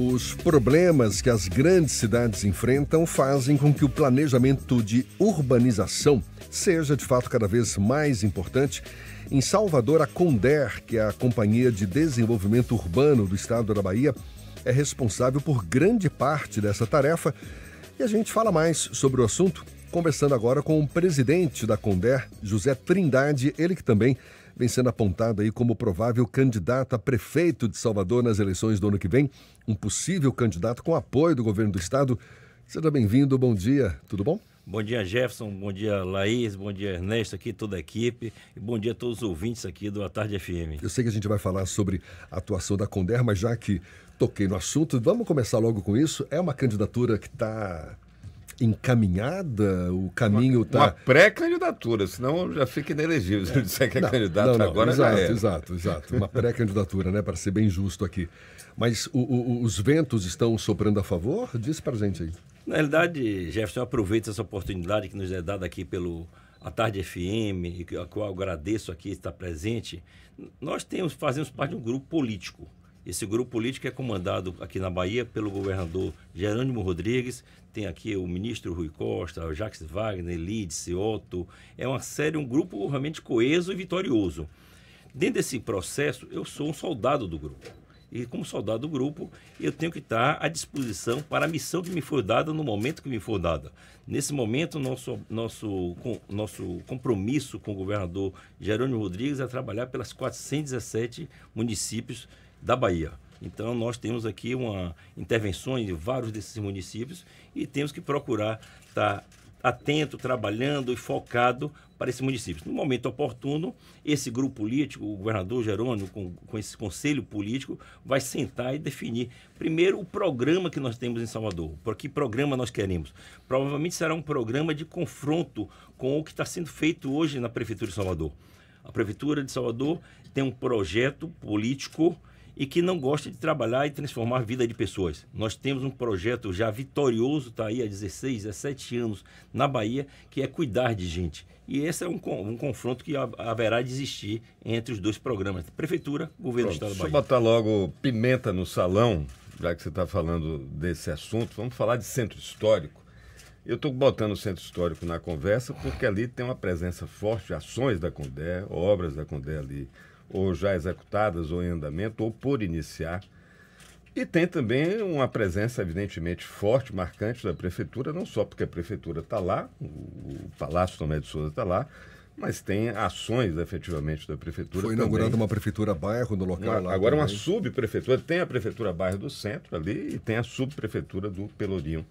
Os problemas que as grandes cidades enfrentam fazem com que o planejamento de urbanização seja de fato cada vez mais importante. Em Salvador, a Conder, que é a Companhia de Desenvolvimento Urbano do Estado da Bahia, é responsável por grande parte dessa tarefa. E a gente fala mais sobre o assunto conversando agora com o presidente da Conder, José Trindade, ele que também vem sendo apontada aí como provável candidata a prefeito de Salvador nas eleições do ano que vem, um possível candidato com apoio do governo do estado. Seja bem-vindo, bom dia, tudo bom? Bom dia, Jefferson. Bom dia, Laís. Bom dia, Ernesto, aqui, toda a equipe. E bom dia a todos os ouvintes aqui do A Tarde FM. Eu sei que a gente vai falar sobre a atuação da Conder, mas já que toquei no assunto, vamos começar logo com isso. É uma candidatura que está encaminhada? O caminho está. Uma, uma tá- pré-candidatura, senão já fica inelegível. Se disser que é não, candidato não, não, agora, exato, já é. Exato, exato. Uma pré-candidatura, né? Para ser bem justo aqui. Mas o, o, os ventos estão soprando a favor? Diz para a gente aí. Na realidade, Jefferson, aproveita aproveito essa oportunidade que nos é dada aqui pelo a Tarde FM, a qual eu agradeço aqui estar presente. Nós temos, fazemos parte de um grupo político esse grupo político é comandado aqui na Bahia pelo governador Jerônimo Rodrigues, tem aqui o ministro Rui Costa, o Jacques Wagner, Lidice, Otto. É uma série, um grupo realmente coeso e vitorioso. Dentro desse processo, eu sou um soldado do grupo. E como soldado do grupo, eu tenho que estar à disposição para a missão que me for dada no momento que me for dada. Nesse momento, nosso, nosso, com, nosso compromisso com o governador Jerônimo Rodrigues é trabalhar pelas 417 municípios da Bahia. Então, nós temos aqui uma intervenções de vários desses municípios e temos que procurar estar tá atento, trabalhando e focado para esses municípios. No momento oportuno, esse grupo político, o governador Jerônimo, com, com esse conselho político, vai sentar e definir, primeiro, o programa que nós temos em Salvador. Por que programa nós queremos? Provavelmente será um programa de confronto com o que está sendo feito hoje na Prefeitura de Salvador. A Prefeitura de Salvador tem um projeto político e que não gosta de trabalhar e transformar a vida de pessoas. Nós temos um projeto já vitorioso, está aí há 16, 17 anos na Bahia, que é cuidar de gente. E esse é um, um confronto que haverá de existir entre os dois programas, Prefeitura, Governo Pronto, do Estado da Bahia. Deixa eu botar logo pimenta no salão, já que você está falando desse assunto, vamos falar de centro histórico. Eu estou botando o centro histórico na conversa porque ali tem uma presença forte de ações da Condé, obras da Condé ali ou já executadas ou em andamento, ou por iniciar. E tem também uma presença, evidentemente, forte, marcante da prefeitura, não só porque a prefeitura está lá, o Palácio Tomé de Souza está lá, mas tem ações efetivamente da prefeitura. Foi inaugurada uma prefeitura bairro no local. Uma, agora também. uma subprefeitura, tem a prefeitura bairro do centro ali e tem a subprefeitura do Pelourinho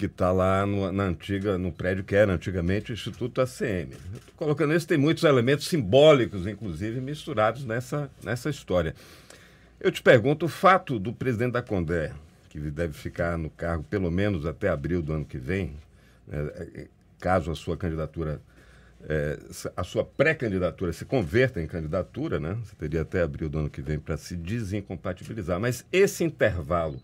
que está lá no, na antiga, no prédio que era antigamente o Instituto ACM. Estou colocando isso, tem muitos elementos simbólicos, inclusive, misturados nessa, nessa história. Eu te pergunto, o fato do presidente da Condé, que deve ficar no cargo pelo menos até abril do ano que vem, né, é, é, caso a sua candidatura, é, a sua pré-candidatura se converta em candidatura, né? Você teria até abril do ano que vem para se desincompatibilizar. Mas esse intervalo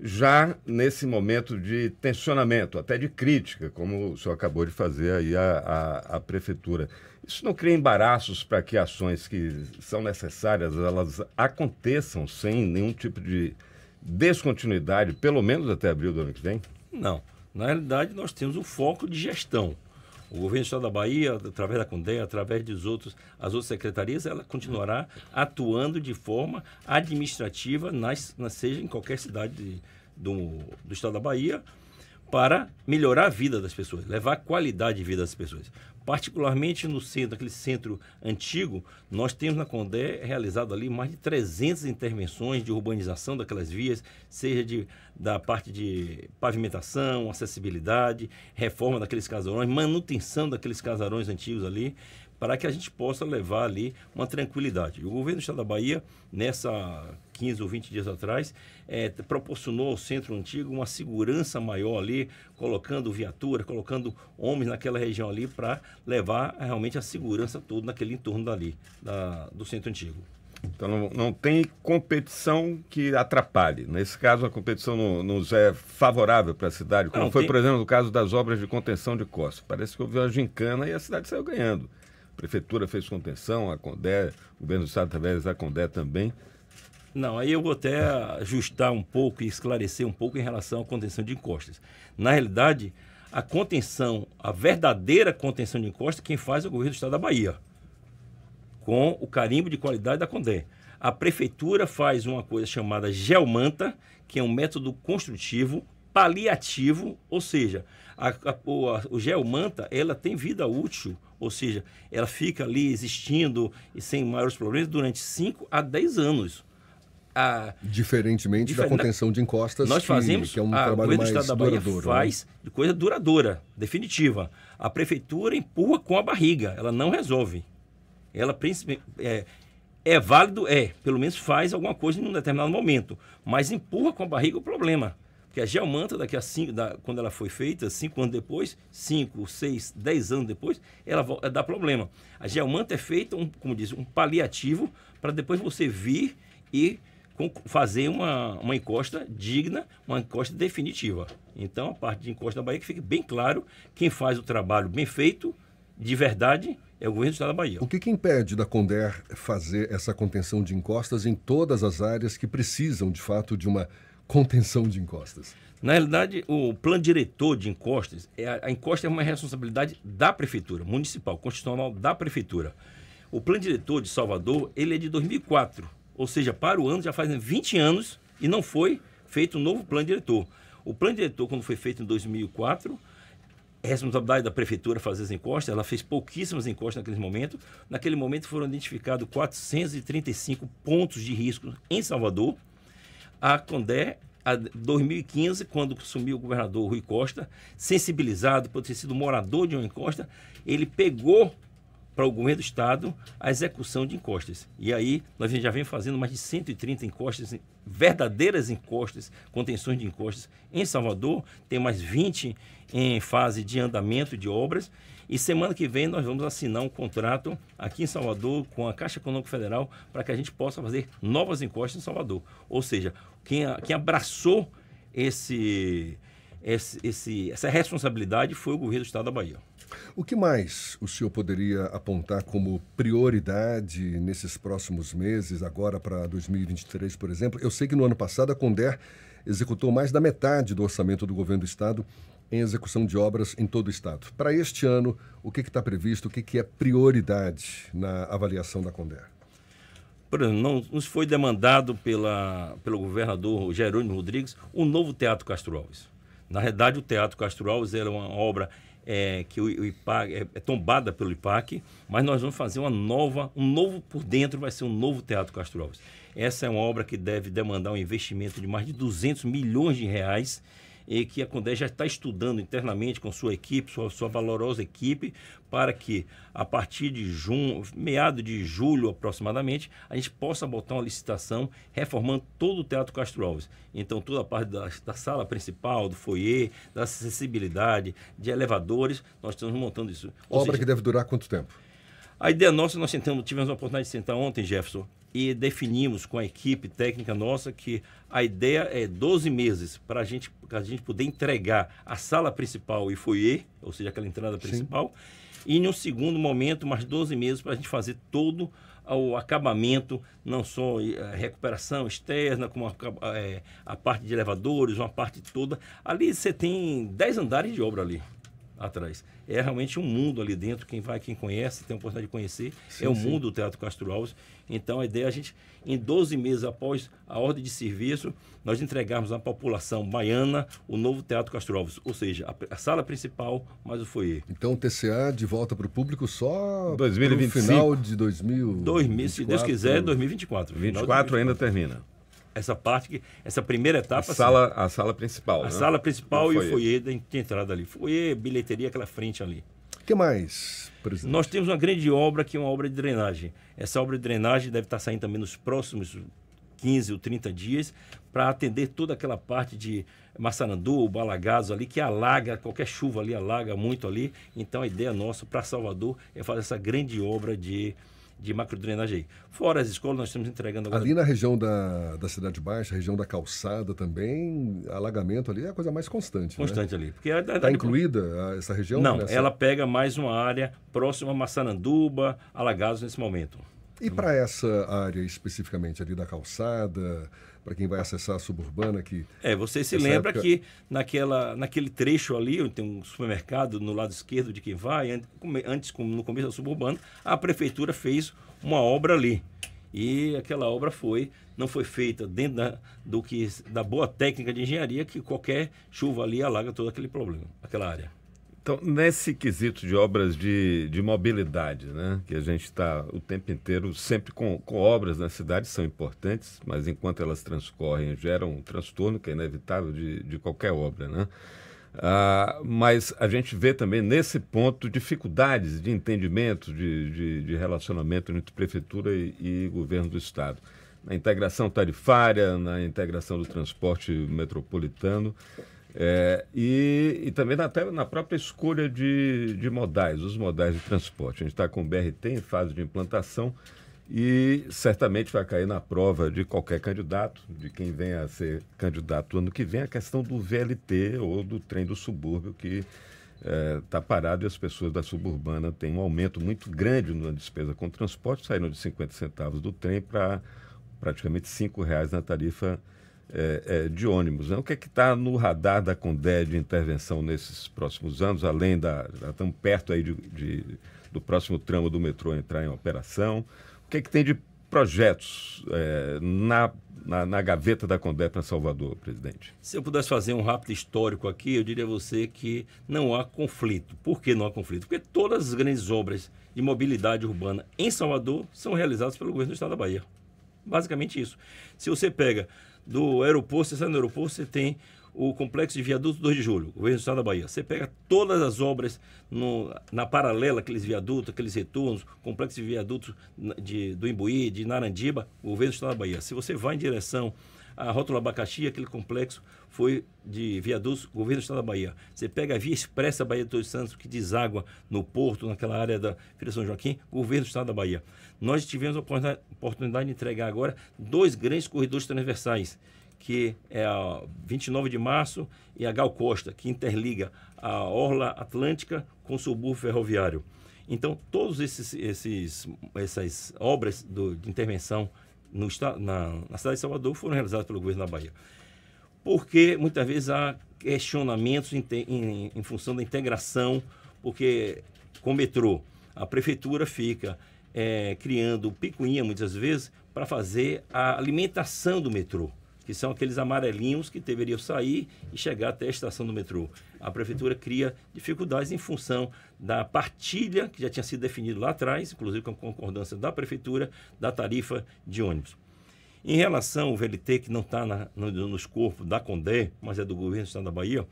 já nesse momento de tensionamento, até de crítica, como o senhor acabou de fazer aí a a prefeitura. Isso não cria embaraços para que ações que são necessárias elas aconteçam sem nenhum tipo de descontinuidade, pelo menos até abril do ano que vem? Não. Na realidade, nós temos o foco de gestão. O governo do Estado da Bahia, através da CUNDEM, através dos outros, as outras secretarias, ela continuará atuando de forma administrativa, nas, nas seja em qualquer cidade de, do, do Estado da Bahia, para melhorar a vida das pessoas, levar a qualidade de vida das pessoas. Particularmente no centro, aquele centro antigo, nós temos na Condé realizado ali mais de 300 intervenções de urbanização daquelas vias, seja de, da parte de pavimentação, acessibilidade, reforma daqueles casarões, manutenção daqueles casarões antigos ali para que a gente possa levar ali uma tranquilidade. O governo do Estado da Bahia, nessa 15 ou 20 dias atrás, é, proporcionou ao centro antigo uma segurança maior ali, colocando viatura, colocando homens naquela região ali para levar realmente a segurança toda naquele entorno dali, da, do centro antigo. Então não, não, tem competição que atrapalhe. Nesse caso, a competição não, nos é favorável para a cidade, como não, foi, tem... por exemplo, no caso das obras de contenção de costas. Parece que houve uma gincana e a cidade saiu ganhando prefeitura fez contenção, a Condé, o governo do Estado através da Condé também. Não, aí eu vou até ajustar um pouco e esclarecer um pouco em relação à contenção de encostas. Na realidade, a contenção, a verdadeira contenção de encostas, quem faz é o governo do Estado da Bahia, com o carimbo de qualidade da Condé. A prefeitura faz uma coisa chamada geomanta, que é um método construtivo paliativo, ou seja, a, a, o, a, o geomanta, ela tem vida útil, ou seja, ela fica ali existindo e sem maiores problemas durante 5 a 10 anos. A, Diferentemente da contenção de encostas, nós fazemos, que, é um a, trabalho mais Estado da né? faz né? coisa duradoura, definitiva. A prefeitura empurra com a barriga, ela não resolve. Ela é, é válido, é, pelo menos faz alguma coisa em um determinado momento, mas empurra com a barriga o problema que a Geomanta, daqui a cinco, da, quando ela foi feita, cinco anos depois, cinco, seis, dez anos depois, ela, ela eh, dá problema. A Geomanta é feita, um, como diz, um paliativo para depois você vir e fazer uma, uma encosta digna, uma encosta definitiva. Então, a parte de encosta da Bahia que fique bem claro, quem faz o trabalho bem feito, de verdade, é o governo do estado da Bahia. O que, que impede da Conder fazer essa contenção de encostas em todas as áreas que precisam, de fato, de uma contenção de encostas? Na realidade, o plano diretor de encostas, é a, encosta é uma responsabilidade da prefeitura, municipal, constitucional da prefeitura. O plano diretor de Salvador, ele é de 2004, ou seja, para o ano já fazem 20 anos e não foi feito um novo plano diretor. O plano diretor, quando foi feito em 2004, é responsabilidade da prefeitura fazer as encostas, ela fez pouquíssimas encostas naquele momento. Naquele momento foram identificados 435 pontos de risco em Salvador, a Condé, a 2015, quando sumiu o governador Rui Costa, sensibilizado por ter sido morador de uma encosta, ele pegou para o governo do Estado a execução de encostas. E aí nós já vem fazendo mais de 130 encostas, verdadeiras encostas, contenções de encostas em Salvador, tem mais 20 em fase de andamento de obras. E semana que vem nós vamos assinar um contrato aqui em Salvador com a Caixa Econômica Federal para que a gente possa fazer novas encostas em Salvador. Ou seja, quem, quem abraçou esse, esse, esse, essa responsabilidade foi o governo do Estado da Bahia. O que mais o senhor poderia apontar como prioridade nesses próximos meses, agora para 2023, por exemplo? Eu sei que no ano passado a Conder executou mais da metade do orçamento do governo do Estado em execução de obras em todo o Estado. Para este ano, o que está previsto, o que, que é prioridade na avaliação da Conder? Não nos foi demandado pela, pelo governador Jerônimo Rodrigues um novo Teatro Castro Alves. Na realidade, o Teatro Castro Alves era uma obra é, que o, IPAC é, é, tombada pelo IPAC, mas nós vamos fazer uma nova, um novo por dentro vai ser um novo Teatro Castro Alves. Essa é uma obra que deve demandar um investimento de mais de 200 milhões de reais e que a Condé já está estudando internamente com sua equipe, sua, sua valorosa equipe, para que a partir de junho, meado de julho aproximadamente, a gente possa botar uma licitação reformando todo o Teatro Castro Alves. Então, toda a parte da, da sala principal, do foyer, da acessibilidade, de elevadores, nós estamos montando isso. Ou Obra seja, que deve durar quanto tempo? A ideia nossa, nós sentamos, tivemos a oportunidade de sentar ontem, Jefferson, e definimos com a equipe técnica nossa que a ideia é 12 meses para gente, a gente poder entregar a sala principal e foyer, ou seja, aquela entrada principal, Sim. e em um segundo momento, mais 12 meses para a gente fazer todo o acabamento, não só a eh, recuperação externa, como a, eh, a parte de elevadores, uma parte toda. Ali você tem 10 andares de obra ali atrás. É realmente um mundo ali dentro, quem vai, quem conhece, tem a oportunidade de conhecer, sim, é o sim. mundo do Teatro Castro Alves. Então a ideia é a gente, em 12 meses após a ordem de serviço, nós entregarmos à população baiana o novo Teatro Castro Alves, ou seja, a, a sala principal, mas o foyer. Então o TCA de volta para o público só no final de 2000. 2000 se Deus quiser, 2024. 2024 ainda termina essa parte, que, essa primeira etapa. A assim, sala, assim, a sala principal. A né? sala principal e o foyer da entrada ali. Foyer, bilheteria, aquela frente ali. O que mais, presidente? Nós temos uma grande obra que é uma obra de drenagem. Essa obra de drenagem deve estar saindo também nos próximos 15 ou 30 dias para atender toda aquela parte de Massarandu, Balagazo ali, que alaga, qualquer chuva ali alaga muito ali. Então a ideia nossa para Salvador é fazer essa grande obra de drenagem de macrodrenagem aí. Fora as escolas, nós estamos entregando agora... Ali na região da, da Cidade Baixa, região da Calçada também, alagamento ali é a coisa mais constante, né? Constante né? ali. Porque Está incluída ah, essa região? Não, nessa... ela pega mais uma área próxima a Massaranduba, Alagados nesse momento. E para essa área especificamente ali da calçada, para quem vai acessar a suburbana que É, você se lembra época... que naquela, naquele trecho ali, onde tem um supermercado no lado esquerdo de quem vai, antes no começo da suburbana, a prefeitura fez uma obra ali. E aquela obra foi, não foi feita dentro da, do que, da boa técnica de engenharia, que qualquer chuva ali alaga todo aquele problema, aquela área. Então, nesse quesito de obras de, de mobilidade, né, que a gente está o tempo inteiro sempre com, com obras na cidade, são importantes, mas enquanto elas transcorrem, geram um transtorno que é inevitável de, de qualquer obra. Né? Ah, mas a gente vê também nesse ponto dificuldades de entendimento, de, de, de relacionamento entre prefeitura e, e governo do Estado na integração tarifária, na integração do transporte metropolitano. É, e, e, também até na, própria escolha de, de modais, os modais de transporte. A gente está com o BRT em fase de implantação e certamente vai cair na prova de qualquer candidato, de quem venha a ser candidato ano que vem, a questão do VLT ou do trem do subúrbio que está é, tá parado e as pessoas da suburbana têm um aumento muito grande na despesa com transporte, saindo de 50 centavos do trem para praticamente R$ reais na tarifa é, é, de ônibus. Né? O que é que está no radar da Condé de intervenção nesses próximos anos, além da. Estamos perto aí de, de, do próximo tramo do metrô entrar em operação. O que é que tem de projetos é, na, na, na, gaveta da Condé para Salvador, presidente? Se eu pudesse fazer um rápido histórico aqui, eu diria a você que não há conflito. Por que não há conflito? Porque todas as grandes obras de mobilidade urbana em Salvador são realizadas pelo governo do Estado da Bahia. Basicamente isso. Se você pega do aeroporto, você sai no aeroporto, você tem o complexo de viaduto 2 de julho, governo do estado da Bahia. Você pega todas as obras no, na paralela, aqueles viadutos, aqueles retornos, complexo de viadutos de, do Imbuí, de Narandiba, governo do estado da Bahia. Se você vai em direção a Rótula Abacaxi, aquele complexo foi de viadutos, governo do estado da Bahia. Você pega a via expressa Bahia de Todos Santos, que deságua no porto, naquela área da Filha São Joaquim, governo do estado da Bahia. Nós tivemos a oportunidade de entregar agora dois grandes corredores transversais, que é a 29 de março e a Gal Costa, que interliga a Orla Atlântica com o subúrbio ferroviário. Então, todas esses, esses, essas obras do, de intervenção no, na, na cidade de Salvador foram realizados pelo governo da Bahia. Porque muitas vezes há questionamentos em, em, em função da integração, porque com o metrô a prefeitura fica é, criando picuinha muitas vezes para fazer a alimentação do metrô que são aqueles amarelinhos que deveriam sair e chegar até a estação do metrô. A prefeitura cria dificuldades em função da partilha que já tinha sido definida lá atrás, inclusive com a concordância da prefeitura, da tarifa de ônibus. Em relação ao VLT, que não está no, nos corpos da Condé, mas é do governo do Estado da Bahia,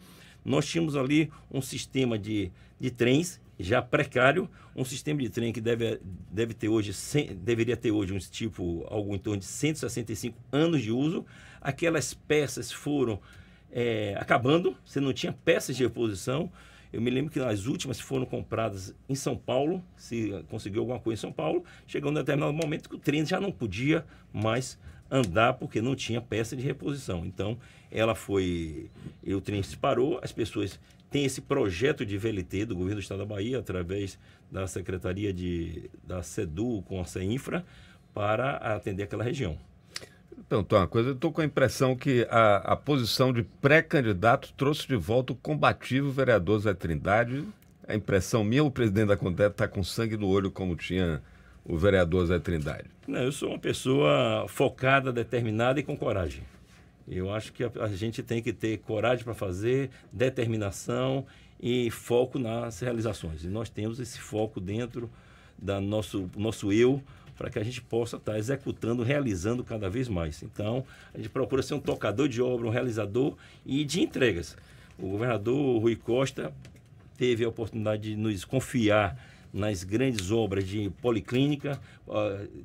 nós tínhamos ali um sistema de, de trens já precário, um sistema de trem que deve, deve ter hoje, deveria ter hoje um tipo, algo em torno de 165 anos de uso, aquelas peças foram é, acabando, você não tinha peças de reposição, eu me lembro que as últimas foram compradas em São Paulo, se conseguiu alguma coisa em São Paulo, chegou um determinado momento que o trem já não podia mais andar porque não tinha peça de reposição. Então, ela foi. O trem se parou, as pessoas têm esse projeto de VLT do governo do estado da Bahia, através da Secretaria de, da SEDU com a CEINFRA, para atender aquela região. Então, uma coisa, eu estou com a impressão que a, a posição de pré-candidato trouxe de volta o combativo vereador Zé Trindade. A impressão minha, o presidente da Condep está com sangue no olho, como tinha o vereador Zé Trindade. Não, eu sou uma pessoa focada, determinada e com coragem. Eu acho que a, a gente tem que ter coragem para fazer, determinação e foco nas realizações. E nós temos esse foco dentro do nosso, nosso eu, para que a gente possa estar tá executando, realizando cada vez mais. Então, a gente procura ser um tocador de obra, um realizador e de entregas. O governador Rui Costa teve a oportunidade de nos confiar nas grandes obras de policlínica,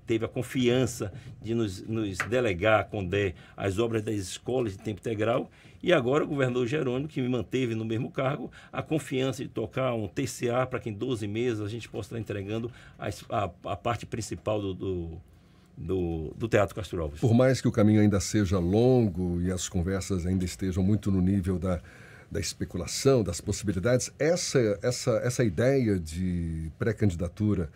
teve a confiança de nos, nos delegar a Condé as obras das escolas de tempo integral e agora o governador Jerônimo, que me manteve no mesmo cargo, a confiança de tocar um TCA para que em 12 meses a gente possa estar entregando a, a, a parte principal do, do do, do, Teatro Castro Alves. Por mais que o caminho ainda seja longo e as conversas ainda estejam muito no nível da, da especulação, das possibilidades, essa, essa, essa ideia de pré-candidatura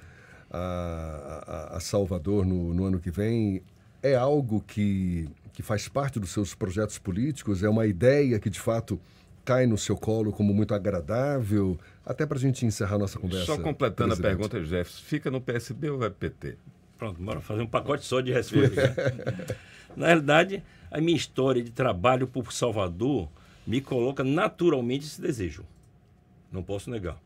a, a, a, Salvador no, no ano que vem é algo que que faz parte dos seus projetos políticos, é uma ideia que de fato cai no seu colo como muito agradável, até para a gente encerrar nossa conversa. Só completando presidente. a pergunta, Jefferson, fica no PSB ou vai é PT? Pronto, bora fazer um pacote só de respostas. Na realidade, a minha história de trabalho por Salvador me coloca naturalmente esse desejo. Não posso negar.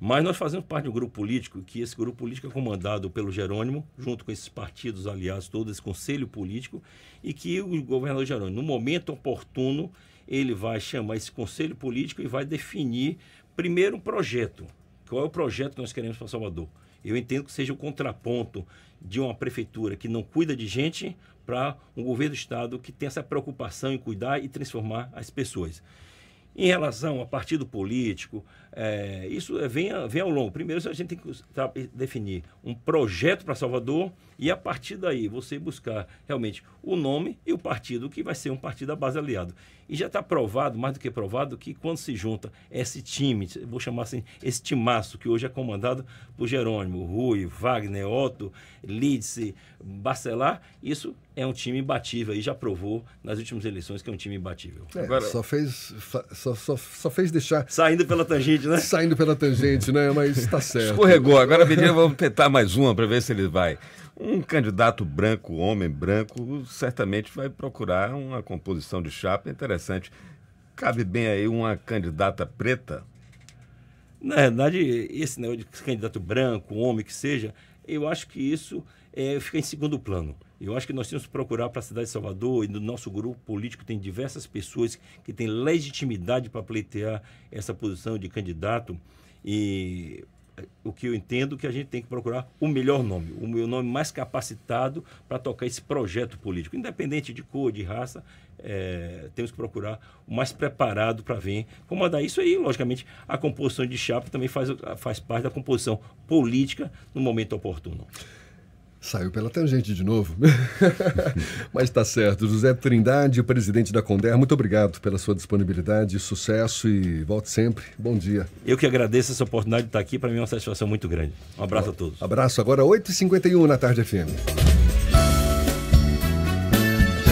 Mas nós fazemos parte de um grupo político, que esse grupo político é comandado pelo Jerônimo, junto com esses partidos aliados, todo esse conselho político, e que o governador Jerônimo, no momento oportuno, ele vai chamar esse conselho político e vai definir primeiro um projeto. Qual é o projeto que nós queremos para Salvador? Eu entendo que seja o contraponto de uma prefeitura que não cuida de gente para um governo do Estado que tem essa preocupação em cuidar e transformar as pessoas. Em relação a partido político, é, isso é, vem, vem ao longo. Primeiro, a gente tem que definir um projeto para Salvador e, a partir daí, você buscar realmente o nome e o partido, que vai ser um partido da base aliado. E já está provado, mais do que provado, que quando se junta esse time, vou chamar assim, esse timaço, que hoje é comandado por Jerônimo, Rui, Wagner, Otto, Lidse, Bacelar, isso é um time imbatível e já provou nas últimas eleições que é um time imbatível. É, Agora, só fez só, só, só fez deixar. Saindo pela tangente, né? Saindo pela tangente, né? Mas está certo. Escorregou. Agora, Virgínia, vamos tentar mais uma para ver se ele vai. Um candidato branco, homem branco, certamente vai procurar uma composição de chapa interessante. Cabe bem aí uma candidata preta? Na verdade, esse negócio de candidato branco, homem que seja, eu acho que isso é, fica em segundo plano. Eu acho que nós temos que procurar para a cidade de Salvador e no nosso grupo político tem diversas pessoas que têm legitimidade para pleitear essa posição de candidato e o que eu entendo é que a gente tem que procurar o melhor nome, o meu nome mais capacitado para tocar esse projeto político, independente de cor, de raça, é, temos que procurar o mais preparado para vir comandar isso aí. Logicamente, a composição de chapa também faz, faz parte da composição política no momento oportuno. Saiu pela tangente de novo. Mas está certo. José Trindade, presidente da Conder, muito obrigado pela sua disponibilidade, sucesso e volte sempre. Bom dia. Eu que agradeço essa oportunidade de estar aqui. Para mim é uma satisfação muito grande. Um abraço Bom, a todos. Abraço agora, 8h51 na Tarde FM.